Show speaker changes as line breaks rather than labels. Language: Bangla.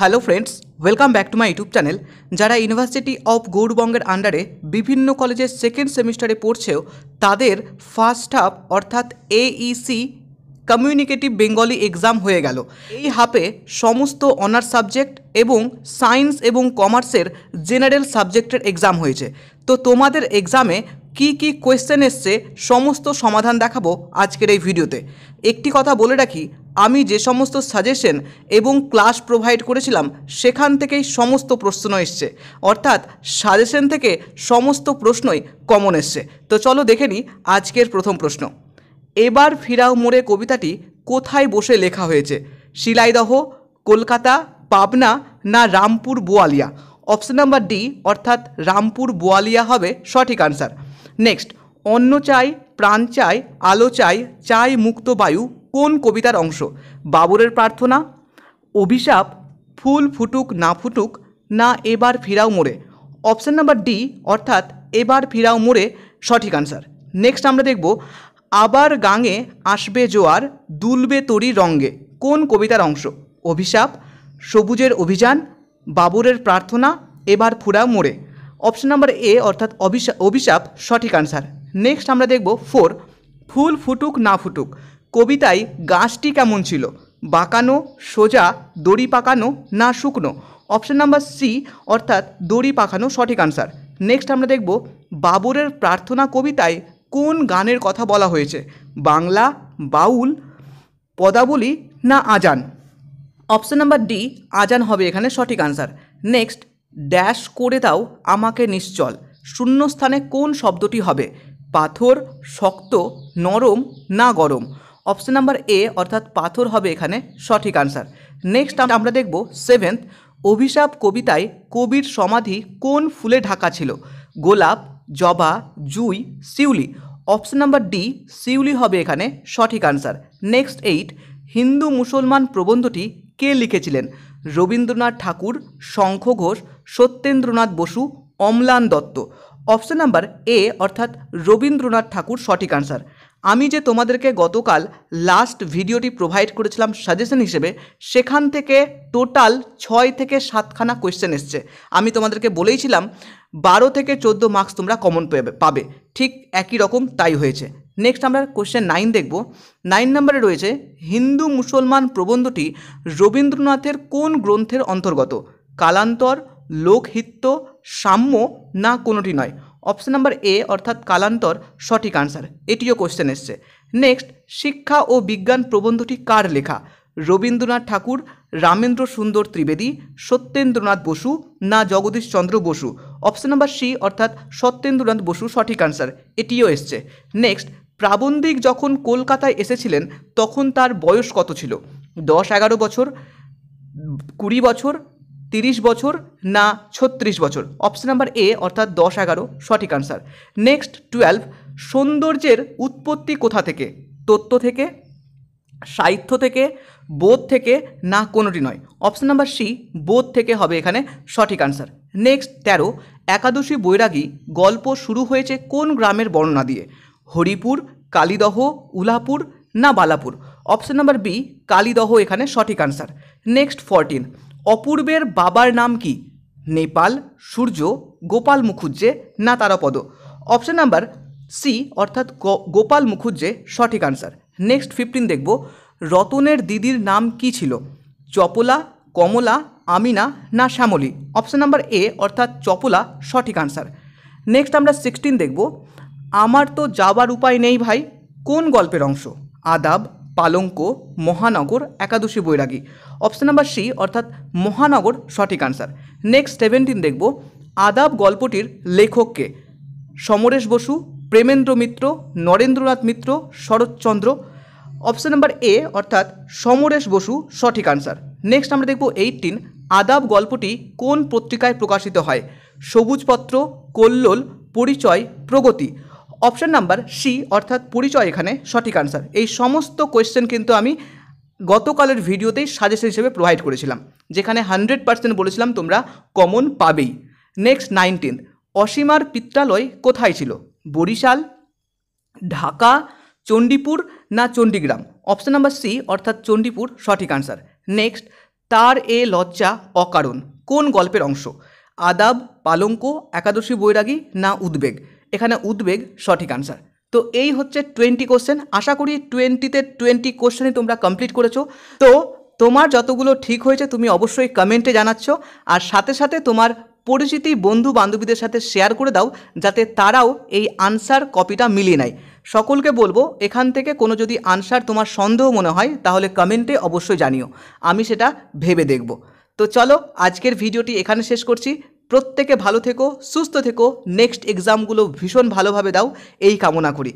hello friends welcome back to my YouTube channel যারা ইউনিভার্সিটি অফ গৌরবঙ্গের আন্ডারে বিভিন্ন কলেজের সেকেন্ড সেমিস্টারে পড়ছেও তাদের ফার্স্ট হাফ অর্থাৎ এইসি কমিউনিকেটিভ বেঙ্গলি এক্সাম হয়ে গেল এই হাফে সমস্ত অনার্স সাবজেক্ট এবং সায়েন্স এবং কমার্সের জেনারেল সাবজেক্টের এক্সাম হয়েছে তো তোমাদের এক্সামে কি কি কোয়েশ্চেন এসছে সমস্ত সমাধান দেখাবো আজকের এই ভিডিওতে একটি কথা বলে রাখি আমি যে সমস্ত সাজেশন এবং ক্লাস প্রোভাইড করেছিলাম সেখান থেকেই সমস্ত প্রশ্ন এসছে অর্থাৎ সাজেশন থেকে সমস্ত প্রশ্নই কমন এসছে তো চলো দেখে নিই আজকের প্রথম প্রশ্ন এবার ফিরাও মোড়ে কবিতাটি কোথায় বসে লেখা হয়েছে শিলাইদহ কলকাতা পাবনা না Rampur Boalia option number D অর্থাৎ রামপুর বোয়ালিয়া হবে সঠিক আনসার নেক্সট অন্ন চাই প্রাণ চাই আলো চাই চাই মুক্ত বায়ু কোন কবিতার অংশ বাবরের প্রার্থনা অভিশাপ ফুল ফুটুক না ফুটুক না এবার ফিরাও মোড়ে অপশান নাম্বার ডি অর্থাৎ এবার ফিরাও মোড়ে সঠিক আনসার নেক্সট আমরা দেখব আবার গাঙে আসবে জোয়ার দুলবে তরি রঙ্গে কোন কবিতার অংশ অভিশাপ সবুজের অভিযান বাবরের প্রার্থনা এবার ফুরাও মোড়ে অপশন নাম্বার এ অর্থাৎ অভিশাপ অভিশাপ সঠিক আনসার নেক্সট আমরা দেখব ফোর ফুল ফুটুক না ফুটুক কবিতায় গাছটি কেমন ছিল বাঁকানো সোজা দড়ি পাকানো না শুকনো অপশন নাম্বার সি অর্থাৎ দড়ি পাকানো সঠিক আনসার নেক্সট আমরা দেখব বাবরের প্রার্থনা কবিতায় কোন গানের কথা বলা হয়েছে বাংলা বাউল পদাবলী না আজান অপশন নাম্বার ডি আজান হবে এখানে সঠিক আনসার নেক্সট ড্যাশ করে দাও আমাকে নিশ্চল শূন্যস্থানে কোন শব্দটি হবে পাথর শক্ত নরম না গরম অপশন নাম্বার এ অর্থাৎ পাথর হবে এখানে সঠিক আনসার নেক্সট আমরা দেখব সেভেন্থ অভিশাপ কবিতায় কবির সমাধি কোন ফুলে ঢাকা ছিল গোলাপ জবা জুই শিউলি অপশন নাম্বার ডি শিউলি হবে এখানে সঠিক আনসার নেক্সট এইট হিন্দু মুসলমান প্রবন্ধটি কে লিখেছিলেন Rabindranath Thakur Shankha Ghosh Satyendranath Basu Amlan Dutta option number A অর্থাৎ রবীন্দ্রনাথ ঠাকুর সঠিক আনসার আমি যে তোমাদেরকে গতকাল লাস্ট ভিডিওটি প্রোভাইড করেছিলাম সাজেশন হিসেবে সেখান থেকে টোটাল ছয় থেকে সাতখানা কোয়েশ্চেন এসছে আমি তোমাদেরকে বলেইছিলাম বারো থেকে চোদ্দ মার্কস তোমরা কমন পাবে ঠিক একই রকম তাই হয়েছে নেক্সট আমরা কোয়েশ্চেন নাইন দেখব নাইন নম্বরে রয়েছে হিন্দু মুসলমান প্রবন্ধটি রবীন্দ্রনাথের কোন গ্রন্থের অন্তর্গত কালান্তর লোকহিত্য সাম্য না কোনোটি নয় অপশন নাম্বার এ অর্থাৎ কালান্তর সঠিক আনসার এটিও কোশ্চেন এসছে নেক্সট শিক্ষা ও বিজ্ঞান প্রবন্ধটি কার লেখা রবীন্দ্রনাথ ঠাকুর রামেন্দ্র সুন্দর ত্রিবেদী সত্যেন্দ্রনাথ বসু না Jagadishchandra Basu option number C অর্থাৎ সত্যেন্দ্রনাথ বসু সঠিক আনসার এটিও এসছে নেক্সট প্রাবন্ধিক যখন কলকাতায় এসেছিলেন তখন তার বয়স কত ছিল দশ এগারো বছর কুড়ি বছর তিরিশ বছর না ছত্রিশ বছর অপশন নাম্বার এ অর্থাৎ দশ এগারো সঠিক আনসার নেক্সট টুয়েলভ সৌন্দর্যের উৎপত্তি কোথা থেকে তত্ত্ব থেকে সাহিত্য থেকে বোধ থেকে না কোনোটি নয় অপশন নাম্বার সি বোধ থেকে হবে এখানে সঠিক আনসার নেক্সট তেরো একাদশী বৈরাগী গল্প শুরু হয়েছে কোন গ্রামের বর্ণনা দিয়ে হরিপুর কালিদহ উলাপুর না Balapur option number B Kalidaha এখানে সঠিক আনসার নেক্সট ফরটিন অপূর্বের বাবার নাম কি নেপাল সূর্য গোপাল মুখুজ্জে না তারাপদ অপশান নাম্বার সি অর্থাৎ গোপাল মুখুজ্জে সঠিক আনসার নেক্সট ফিফটিন দেখব রতনের দিদির নাম কি ছিল চপলা কমলা আমিনা না শ্যামলী অপশান নাম্বার এ অর্থাৎ চপলা সঠিক আনসার নেক্সট আমরা সিক্সটিন দেখব আমার তো যাবার উপায় নেই ভাই কোন গল্পের অংশ Adab Palanka Mahanagar Ekadashi Bairagi option number C অর্থাৎ মহানগর সঠিক আনসার নেক্সট সেভেন্টিন দেখব আদাব গল্পটির লেখককে Samaresh Basu Premendra Mitra Narendranath Mitra Sharatchandra option number A অর্থাৎ সমরেশ বসু সঠিক আনসার নেক্সট আমরা দেখব এইটিন আদাব গল্পটি কোন পত্রিকায় প্রকাশিত হয় সবুজপত্র কল্লোল পরিচয় প্রগতি অপশান নাম্বার সি অর্থাৎ পরিচয় এখানে সঠিক আনসার এই সমস্ত কোয়েশ্চেন কিন্তু আমি গতকালের ভিডিওতেই সাজেশন হিসেবে প্রোভাইড করেছিলাম যেখানে হান্ড্রেড পার্সেন্ট বলেছিলাম তোমরা কমন পাবেই নেক্সট নাইনটিন অসীমার পিত্রালয় কোথায় ছিল বরিশাল ঢাকা চণ্ডীপুর না চণ্ডীগ্রাম অপশান নাম্বার সি অর্থাৎ চণ্ডীপুর সঠিক আনসার নেক্সট তার এ লজ্জা অকারণ কোন গল্পের অংশ আদাব পালঙ্ক একাদশী বৈরাগী না উদ্বেগ এখানে উদ্বেগ সঠিক আনসার তো এই হচ্ছে টোয়েন্টি কোশ্চেন আশা করি টোয়েন্টিতে টোয়েন্টি কোশ্চেনই তোমরা কমপ্লিট করেছো তো তোমার যতগুলো ঠিক হয়েছে তুমি অবশ্যই কমেন্টে জানাচ্ছ আর সাথে সাথে তোমার পরিচিতি বন্ধু বান্ধবীদের সাথে শেয়ার করে দাও যাতে তারাও এই আনসার কপিটা মিলিয়ে নেয় সকলকে বলবো এখান থেকে কোনো যদি আনসার তোমার সন্দেহ মনে হয় তাহলে কমেন্টে অবশ্যই জানিও আমি সেটা ভেবে দেখব তো চলো আজকের ভিডিওটি এখানে শেষ করছি প্রত্যেকে ভালো থেকো সুস্থ থেকো নেক্সট এক্সামগুলো ভীষণ ভালোভাবে দাও এই কামনা করি